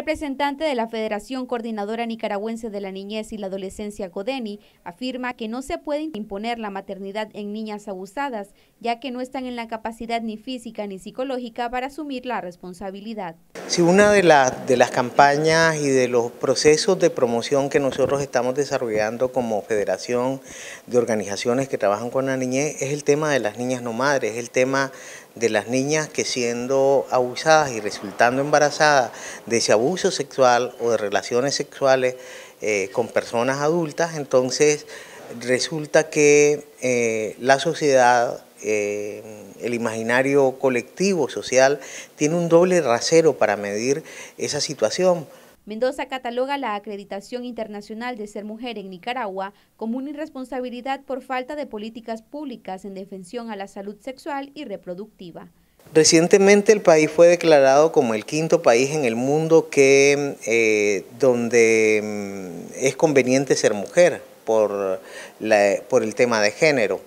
representante de la Federación Coordinadora Nicaragüense de la Niñez y la Adolescencia, CODENI, afirma que no se puede imponer la maternidad en niñas abusadas, ya que no están en la capacidad ni física ni psicológica para asumir la responsabilidad. Si una de, de las campañas y de los procesos de promoción que nosotros estamos desarrollando como Federación de Organizaciones que trabajan con la niñez es el tema de las niñas no madres, es el tema de las niñas que siendo abusadas y resultando embarazadas de ese abuso sexual o de relaciones sexuales eh, con personas adultas, entonces resulta que eh, la sociedad, eh, el imaginario colectivo social, tiene un doble rasero para medir esa situación. Mendoza cataloga la acreditación internacional de ser mujer en Nicaragua como una irresponsabilidad por falta de políticas públicas en defensión a la salud sexual y reproductiva. Recientemente el país fue declarado como el quinto país en el mundo que, eh, donde mm, es conveniente ser mujer por, por el tema de género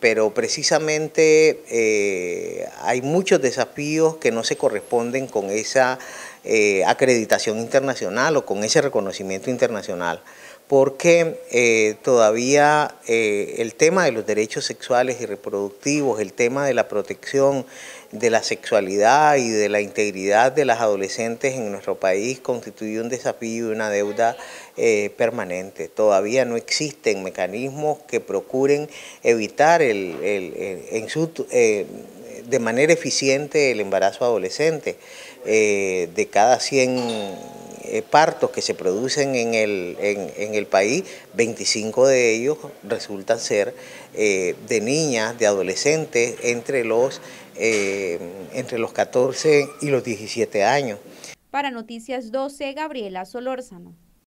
pero precisamente eh, hay muchos desafíos que no se corresponden con esa eh, acreditación internacional o con ese reconocimiento internacional, porque eh, todavía eh, el tema de los derechos sexuales y reproductivos, el tema de la protección de la sexualidad y de la integridad de las adolescentes en nuestro país constituye un desafío y una deuda permanente. Todavía no existen mecanismos que procuren evitar el, en su, de manera eficiente el embarazo adolescente. Eh, de cada 100 eh, partos que se producen en el, país, 25 de ellos resultan ser eh, de niñas, de adolescentes, entre los, entre los 14 y los 17 años. Para Noticias 12, Gabriela Solórzano.